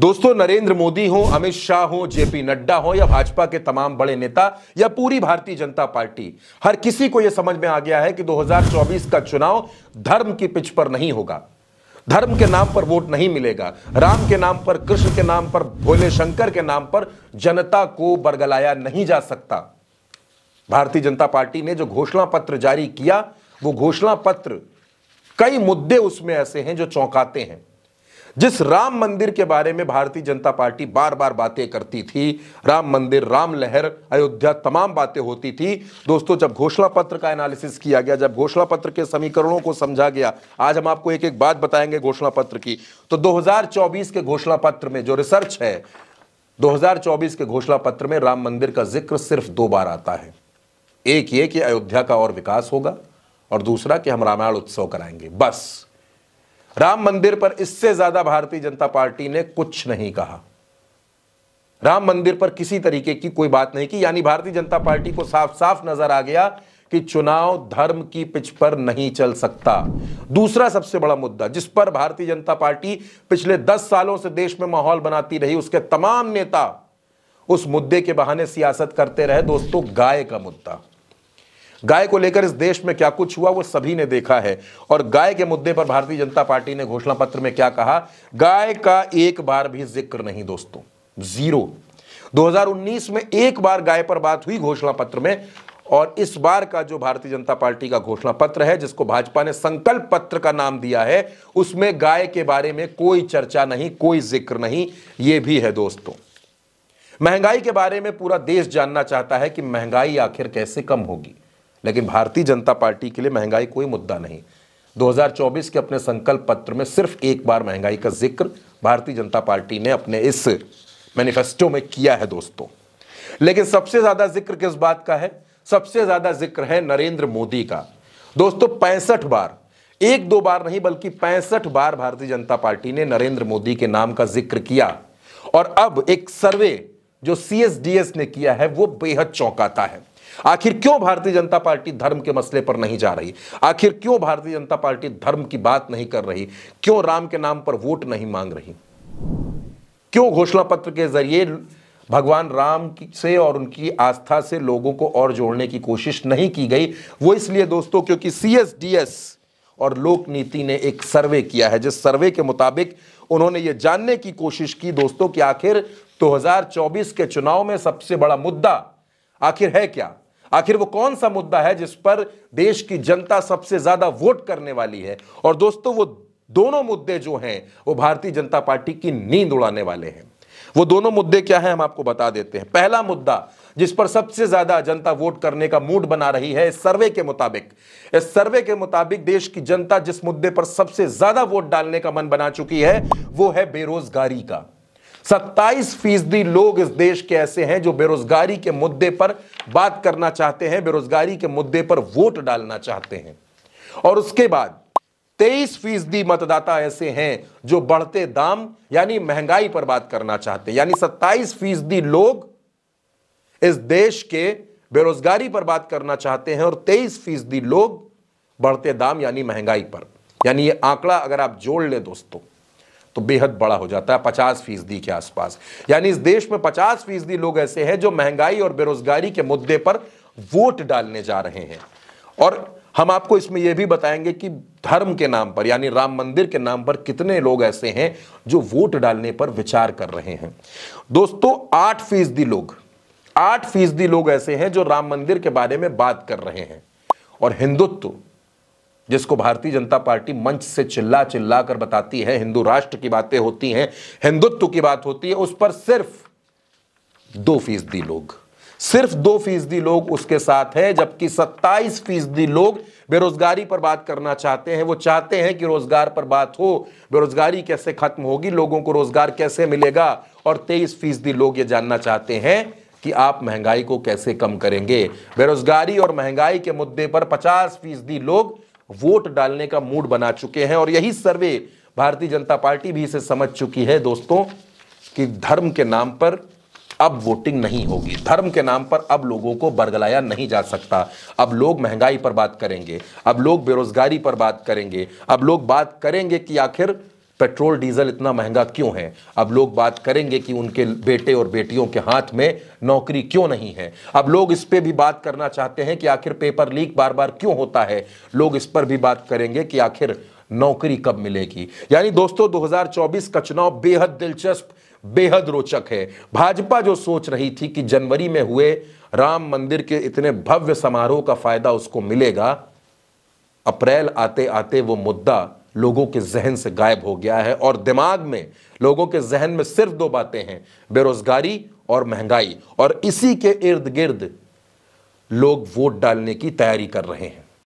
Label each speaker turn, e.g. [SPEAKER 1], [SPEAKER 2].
[SPEAKER 1] दोस्तों नरेंद्र मोदी हो अमित शाह हो जेपी नड्डा हो या भाजपा के तमाम बड़े नेता या पूरी भारतीय जनता पार्टी हर किसी को यह समझ में आ गया है कि 2024 का चुनाव धर्म की पिच पर नहीं होगा धर्म के नाम पर वोट नहीं मिलेगा राम के नाम पर कृष्ण के नाम पर भोले शंकर के नाम पर जनता को बरगलाया नहीं जा सकता भारतीय जनता पार्टी ने जो घोषणा पत्र जारी किया वो घोषणा पत्र कई मुद्दे उसमें ऐसे हैं जो चौंकाते हैं जिस राम मंदिर के बारे में भारतीय जनता पार्टी बार बार बातें करती थी राम मंदिर राम लहर अयोध्या तमाम बातें होती थी दोस्तों जब घोषणा पत्र का एनालिसिस किया गया जब घोषणा पत्र के समीकरणों को समझा गया आज हम आपको एक एक बात बताएंगे घोषणा पत्र की तो 2024 के घोषणा पत्र में जो रिसर्च है 2024 के घोषणा पत्र में राम मंदिर का जिक्र सिर्फ दो बार आता है एक ये कि अयोध्या का और विकास होगा और दूसरा कि हम रामायण उत्सव कराएंगे बस राम मंदिर पर इससे ज्यादा भारतीय जनता पार्टी ने कुछ नहीं कहा राम मंदिर पर किसी तरीके की कोई बात नहीं की यानी भारतीय जनता पार्टी को साफ साफ नजर आ गया कि चुनाव धर्म की पिच पर नहीं चल सकता दूसरा सबसे बड़ा मुद्दा जिस पर भारतीय जनता पार्टी पिछले दस सालों से देश में माहौल बनाती रही उसके तमाम नेता उस मुद्दे के बहाने सियासत करते रहे दोस्तों गाय का मुद्दा गाय को लेकर इस देश में क्या कुछ हुआ वो सभी ने देखा है और गाय के मुद्दे पर भारतीय जनता पार्टी ने घोषणा पत्र में क्या कहा गाय का एक बार भी जिक्र नहीं दोस्तों जीरो 2019 में एक बार गाय पर बात हुई घोषणा पत्र में और इस बार का जो भारतीय जनता पार्टी का घोषणा पत्र है जिसको भाजपा ने संकल्प पत्र का नाम दिया है उसमें गाय के बारे में कोई चर्चा नहीं कोई जिक्र नहीं ये भी है दोस्तों महंगाई के बारे में पूरा देश जानना चाहता है कि महंगाई आखिर कैसे कम होगी लेकिन भारतीय जनता पार्टी के लिए महंगाई कोई मुद्दा नहीं 2024 के अपने संकल्प पत्र में सिर्फ एक बार महंगाई का जिक्र भारतीय जनता पार्टी ने अपने इस मैनिफेस्टो में किया है दोस्तों लेकिन सबसे ज्यादा जिक्र किस बात का है सबसे ज्यादा जिक्र है नरेंद्र मोदी का दोस्तों पैंसठ बार एक दो बार नहीं बल्कि पैंसठ बार भारतीय जनता पार्टी ने नरेंद्र मोदी के नाम का जिक्र किया और अब एक सर्वे जो सीएसडीएस ने किया है वो बेहद चौंकाता है आखिर क्यों भारतीय जनता पार्टी धर्म के मसले पर नहीं जा रही आखिर क्यों भारतीय जनता पार्टी धर्म की बात नहीं कर रही क्यों राम के नाम पर वोट नहीं मांग रही क्यों घोषणा पत्र के जरिए भगवान राम से और उनकी आस्था से लोगों को और जोड़ने की कोशिश नहीं की गई वो इसलिए दोस्तों क्योंकि सीएसडीएस और लोक नीति ने एक सर्वे किया है जिस सर्वे के मुताबिक उन्होंने ये जानने की कोशिश की दोस्तों कि आखिर 2024 के चुनाव में सबसे बड़ा मुद्दा आखिर है क्या आखिर वो कौन सा मुद्दा है जिस पर देश की जनता सबसे ज्यादा वोट करने वाली है और दोस्तों वो दोनों मुद्दे जो हैं वो भारतीय जनता पार्टी की नींद उड़ाने वाले हैं वो दोनों मुद्दे क्या हैं हम आपको बता देते हैं पहला मुद्दा जिस पर सबसे ज्यादा जनता वोट करने का मूड बना रही है इस सर्वे के मुताबिक इस सर्वे के मुताबिक देश की जनता जिस मुद्दे पर सबसे ज्यादा वोट डालने का मन बना चुकी है वो है बेरोजगारी का सत्ताईस फीसदी लोग इस देश के ऐसे हैं जो बेरोजगारी के मुद्दे पर बात करना चाहते हैं बेरोजगारी के मुद्दे पर वोट डालना चाहते हैं और उसके बाद तेईस फीसदी मतदाता ऐसे हैं जो बढ़ते दाम यानी महंगाई पर बात करना चाहते हैं यानी सत्ताईस फीसदी लोग इस देश के बेरोजगारी पर बात करना चाहते हैं और तेईस फीसदी लोग बढ़ते दाम यानी महंगाई पर यानी ये आंकड़ा अगर आप जोड़ ले दोस्तों तो बेहद बड़ा हो जाता है पचास फीसदी के आसपास यानी इस देश में पचास फीसदी लोग ऐसे हैं जो महंगाई और बेरोजगारी के मुद्दे पर वोट डालने जा रहे हैं और हम आपको इसमें यह भी बताएंगे कि धर्म के नाम पर यानी राम मंदिर के नाम पर कितने लोग ऐसे हैं जो वोट डालने पर विचार कर रहे हैं दोस्तों आठ फीसदी लोग आठ फीसदी लोग ऐसे हैं जो राम मंदिर के बारे में बात कर रहे हैं और हिंदुत्व जिसको भारतीय जनता पार्टी मंच से चिल्ला चिल्ला कर बताती है हिंदू राष्ट्र की बातें होती हैं हिंदुत्व की बात होती है उस पर सिर्फ दो फीसदी लोग सिर्फ दो फीसदी लोग उसके साथ हैं जबकि सत्ताईस फीसदी लोग बेरोजगारी पर बात करना चाहते हैं वो चाहते हैं कि रोजगार पर बात हो बेरोजगारी कैसे खत्म होगी लोगों को रोजगार कैसे मिलेगा और तेईस फीसदी लोग ये जानना चाहते हैं कि आप महंगाई को कैसे कम करेंगे बेरोजगारी और महंगाई के मुद्दे पर पचास फीसदी लोग वोट डालने का मूड बना चुके हैं और यही सर्वे भारतीय जनता पार्टी भी इसे समझ चुकी है दोस्तों कि धर्म के नाम पर अब वोटिंग नहीं होगी धर्म के नाम पर अब लोगों को बरगलाया नहीं जा सकता अब लोग महंगाई पर बात करेंगे अब लोग बेरोजगारी पर बात करेंगे अब लोग बात करेंगे कि आखिर पेट्रोल डीजल इतना महंगा क्यों है अब लोग बात करेंगे कि उनके बेटे और बेटियों के हाथ में नौकरी क्यों नहीं है अब लोग इस पर भी बात करना चाहते हैं कि आखिर पेपर लीक बार बार क्यों होता है लोग इस पर भी बात करेंगे कि आखिर नौकरी कब मिलेगी यानी दोस्तों 2024 का चुनाव बेहद दिलचस्प बेहद रोचक है भाजपा जो सोच रही थी कि जनवरी में हुए राम मंदिर के इतने भव्य समारोह का फायदा उसको मिलेगा अप्रैल आते आते वो मुद्दा लोगों के जहन से गायब हो गया है और दिमाग में लोगों के जहन में सिर्फ दो बातें हैं बेरोजगारी और महंगाई और इसी के इर्द गिर्द लोग वोट डालने की तैयारी कर रहे हैं